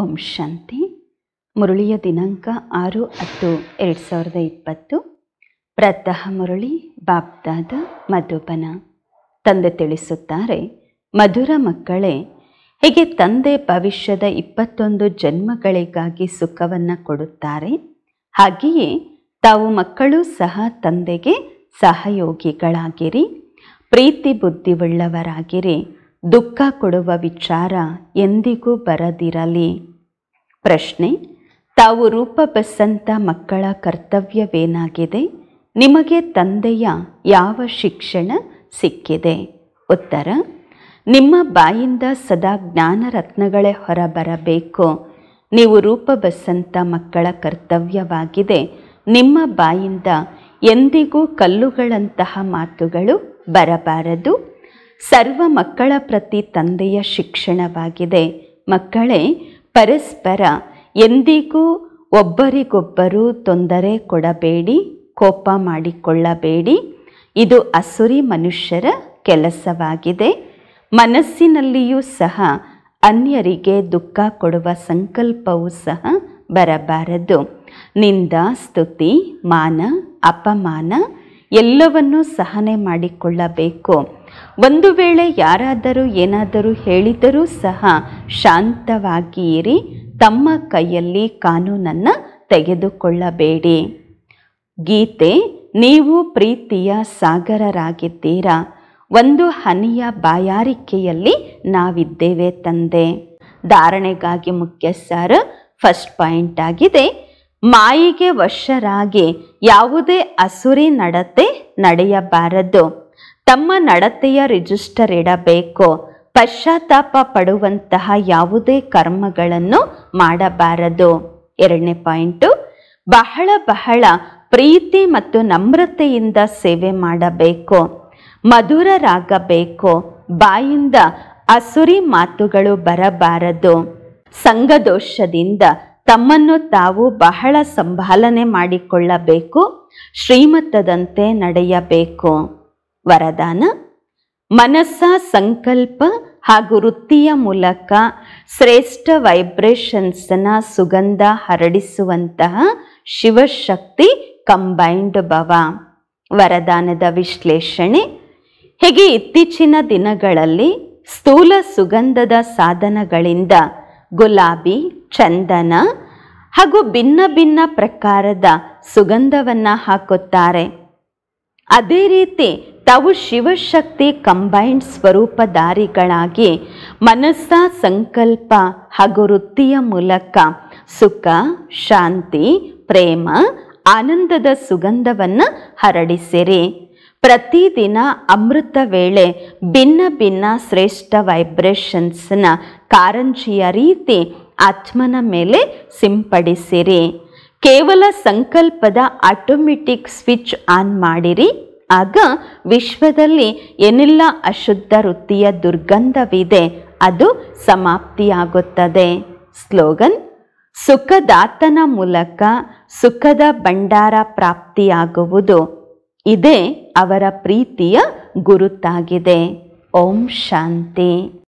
ಓಂ ಶಾಂತಿ ಮುರಳಿಯ ದಿನಾಂಕ ಆರು ಹತ್ತು ಎರಡು ಸಾವಿರದ ಇಪ್ಪತ್ತು ಪ್ರತಃ ಮುರಳಿ ಬಾಪ್ದಾದ ಮಧುಬನ ತಂದೆ ತಿಳಿಸುತ್ತಾರೆ ಮಧುರ ಮಕ್ಕಳೇ ಹೀಗೆ ತಂದೆ ಭವಿಷ್ಯದ ಇಪ್ಪತ್ತೊಂದು ಜನ್ಮಗಳಿಗಾಗಿ ಸುಖವನ್ನು ಕೊಡುತ್ತಾರೆ ಹಾಗೆಯೇ ತಾವು ಮಕ್ಕಳು ಸಹ ತಂದೆಗೆ ಸಹಯೋಗಿಗಳಾಗಿರಿ ಪ್ರೀತಿ ಬುದ್ಧಿವುಳ್ಳವರಾಗಿರಿ ದುಃಖ ಕೊಡುವ ವಿಚಾರ ಎಂದಿಗೂ ಬರದಿರಲಿ ಪ್ರಶ್ನೆ ತಾವು ರೂಪ ಬಸ್ಸಂತ ಮಕ್ಕಳ ಕರ್ತವ್ಯವೇನಾಗಿದೆ ನಿಮಗೆ ತಂದೆಯ ಯಾವ ಶಿಕ್ಷಣ ಸಿಕ್ಕಿದೆ ಉತ್ತರ ನಿಮ್ಮ ಬಾಯಿಂದ ಸದಾ ಜ್ಞಾನರತ್ನಗಳೇ ಹೊರಬರಬೇಕು ನೀವು ರೂಪ ಬಸ್ಸಂತ ಮಕ್ಕಳ ಕರ್ತವ್ಯವಾಗಿದೆ ನಿಮ್ಮ ಬಾಯಿಂದ ಎಂದಿಗೂ ಕಲ್ಲುಗಳಂತಹ ಮಾತುಗಳು ಬರಬಾರದು ಸರ್ವ ಮಕ್ಕಳ ಪ್ರತಿ ತಂದೆಯ ಶಿಕ್ಷಣವಾಗಿದೆ ಮಕ್ಕಳೇ ಪರಸ್ಪರ ಎಂದಿಗೂ ಒಬ್ಬರಿಗೊಬ್ಬರು ತೊಂದರೆ ಕೊಡಬೇಡಿ ಕೋಪ ಮಾಡಿಕೊಳ್ಳಬೇಡಿ ಇದು ಅಸುರಿ ಮನುಷ್ಯರ ಕೆಲಸವಾಗಿದೆ ಮನಸ್ಸಿನಲ್ಲಿಯೂ ಸಹ ಅನ್ಯರಿಗೆ ದುಃಖ ಕೊಡುವ ಸಂಕಲ್ಪವೂ ಸಹ ಬರಬಾರದು ನಿಂದ ಸ್ತುತಿ ಮಾನ ಅಪಮಾನ ಎಲ್ಲವನ್ನೂ ಸಹನೆ ಮಾಡಿಕೊಳ್ಳಬೇಕು ಒಂದು ವೇಳೆ ಯಾರಾದರೂ ಏನಾದರೂ ಹೇಳಿದರೂ ಸಹ ಶಾಂತವಾಗಿರಿ ತಮ್ಮ ಕೈಯಲ್ಲಿ ಕಾನೂನನ್ನು ತೆಗೆದುಕೊಳ್ಳಬೇಡಿ ಗೀತೆ ನೀವು ಪ್ರೀತಿಯ ಸಾಗರರಾಗಿದ್ದೀರಾ ಒಂದು ಹನಿಯ ಬಾಯಾರಿಕೆಯಲ್ಲಿ ನಾವಿದ್ದೇವೆ ತಂದೆ ಧಾರಣೆಗಾಗಿ ಮುಖ್ಯ ಸಾರ ಫಸ್ಟ್ ಪಾಯಿಂಟ್ ಆಗಿದೆ ಮಾಯಿಗೆ ವಶರಾಗಿ ಯಾವುದೇ ಅಸುರಿ ನಡತೆ ನಡೆಯಬಾರದು ತಮ್ಮ ನಡತೆಯ ರಿಜಿಸ್ಟರ್ ಇಡಬೇಕು ಪಶ್ಚಾತ್ತಾಪ ಪಡುವಂತಹ ಯಾವುದೇ ಕರ್ಮಗಳನ್ನು ಮಾಡಬಾರದು ಎರಡನೇ ಪಾಯಿಂಟು ಬಹಳ ಬಹಳ ಪ್ರೀತಿ ಮತ್ತು ನಮ್ರತೆಯಿಂದ ಸೇವೆ ಮಾಡಬೇಕು ಮಧುರರಾಗಬೇಕು ಬಾಯಿಂದ ಅಸುರಿ ಮಾತುಗಳು ಬರಬಾರದು ಸಂಘದೋಷದಿಂದ ತಮ್ಮನ್ನು ತಾವು ಬಹಳ ಸಂಭಾಲನೆ ಮಾಡಿಕೊಳ್ಳಬೇಕು ಶ್ರೀಮತದಂತೆ ನಡೆಯಬೇಕು ವರದಾನ ಮನಸ್ಸ ಸಂಕಲ್ಪ ಹಾಗೂ ವೃತ್ತಿಯ ಮೂಲಕ ಶ್ರೇಷ್ಠ ವೈಬ್ರೇಷನ್ಸ್ನ ಸುಗಂಧ ಹರಡಿಸುವಂತಹ ಶಿವಶಕ್ತಿ ಕಂಬೈಂಡ್ ಭವ ವರದಾನದ ವಿಶ್ಲೇಷಣೆ ಹೀಗೆ ಇತ್ತೀಚಿನ ದಿನಗಳಲ್ಲಿ ಸ್ಥೂಲ ಸುಗಂಧದ ಸಾಧನಗಳಿಂದ ಗುಲಾಬಿ ಚಂದನ ಹಾಗೂ ಭಿನ್ನ ಭಿನ್ನ ಪ್ರಕಾರದ ಸುಗಂಧವನ್ನು ಹಾಕುತ್ತಾರೆ ಅದೇ ರೀತಿ ತಾವು ಶಿವಶಕ್ತಿ ಕಂಬೈನ್ಡ್ ಸ್ವರೂಪಧಾರಿಗಳಾಗಿ ಮನಸ್ಸ ಸಂಕಲ್ಪ ಹಾಗೂ ವೃತ್ತಿಯ ಮೂಲಕ ಸುಖ ಶಾಂತಿ ಪ್ರೇಮ ಆನಂದದ ಸುಗಂಧವನ್ನು ಹರಡಿಸಿರಿ ಪ್ರತಿದಿನ ಅಮೃತ ವೇಳೆ ಭಿನ್ನ ಭಿನ್ನ ಶ್ರೇಷ್ಠ ವೈಬ್ರೇಷನ್ಸ್ನ ಕಾರಂಜಿಯ ರೀತಿ ಆತ್ಮನ ಮೇಲೆ ಸಿಂಪಡಿಸಿರಿ ಕೇವಲ ಸಂಕಲ್ಪದ ಆಟೋಮೆಟಿಕ್ ಸ್ವಿಚ್ ಆನ್ ಮಾಡಿರಿ ಆಗ ವಿಶ್ವದಲ್ಲಿ ಏನೆಲ್ಲ ಅಶುದ್ಧ ವೃತ್ತಿಯ ದುರ್ಗಂಧವಿದೆ ಅದು ಸಮಾಪ್ತಿಯಾಗುತ್ತದೆ ಸ್ಲೋಗನ್ ಸುಖದಾತನ ಮೂಲಕ ಸುಖದ ಭಂಡಾರ ಪ್ರಾಪ್ತಿಯಾಗುವುದು ಇದೇ ಅವರ ಪ್ರೀತಿಯ ಗುರುತಾಗಿದೆ ಓಂ ಶಾಂತಿ